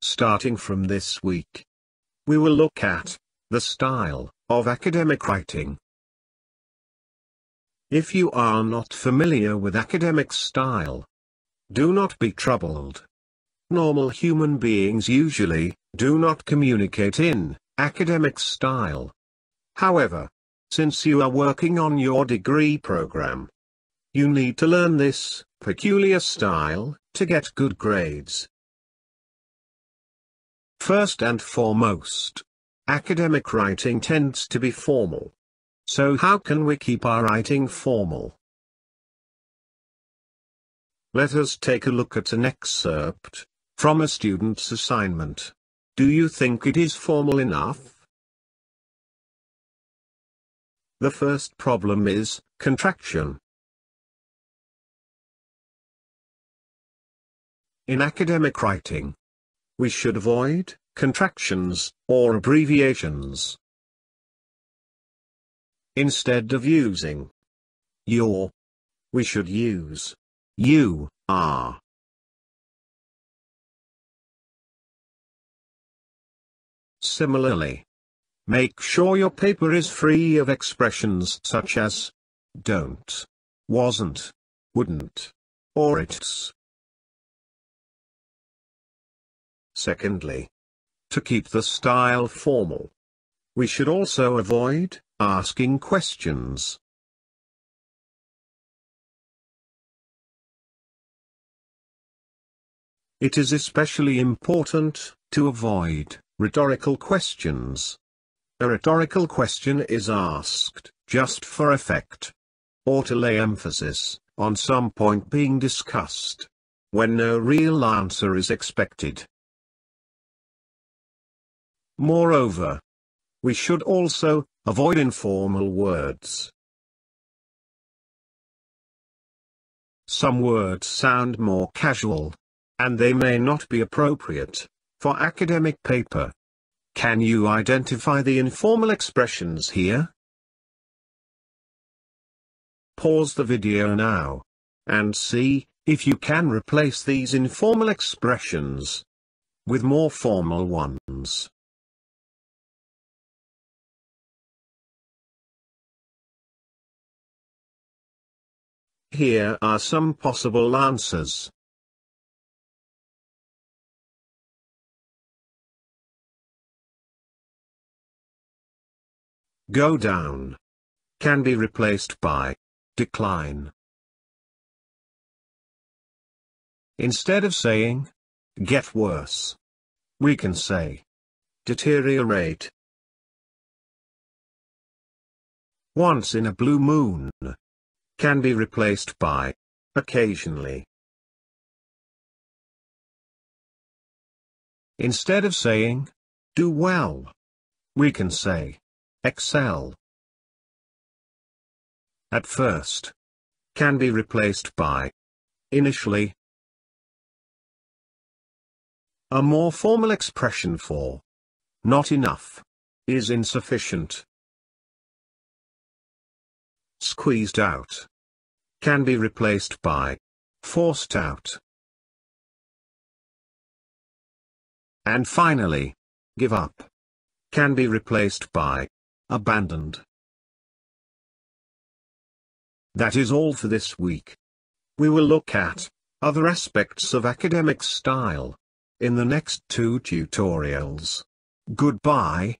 starting from this week. We will look at the style of academic writing. If you are not familiar with academic style, do not be troubled. Normal human beings usually do not communicate in academic style. However, since you are working on your degree program, you need to learn this peculiar style to get good grades. First and foremost, academic writing tends to be formal. So how can we keep our writing formal? Let us take a look at an excerpt from a student's assignment. Do you think it is formal enough? The first problem is contraction. In academic writing, we should avoid contractions or abbreviations. Instead of using your, we should use you are. Similarly, make sure your paper is free of expressions such as don't, wasn't, wouldn't, or it's. Secondly, to keep the style formal. We should also avoid asking questions. It is especially important to avoid rhetorical questions. A rhetorical question is asked just for effect or to lay emphasis on some point being discussed when no real answer is expected. Moreover, we should also avoid informal words. Some words sound more casual, and they may not be appropriate for academic paper. Can you identify the informal expressions here? Pause the video now and see if you can replace these informal expressions with more formal ones. Here are some possible answers. Go down. Can be replaced by decline. Instead of saying get worse, we can say deteriorate. Once in a blue moon, can be replaced by occasionally. Instead of saying, do well, we can say, excel. At first, can be replaced by initially. A more formal expression for not enough is insufficient squeezed out, can be replaced by forced out. And finally, give up can be replaced by abandoned. That is all for this week. We will look at other aspects of academic style in the next two tutorials. Goodbye.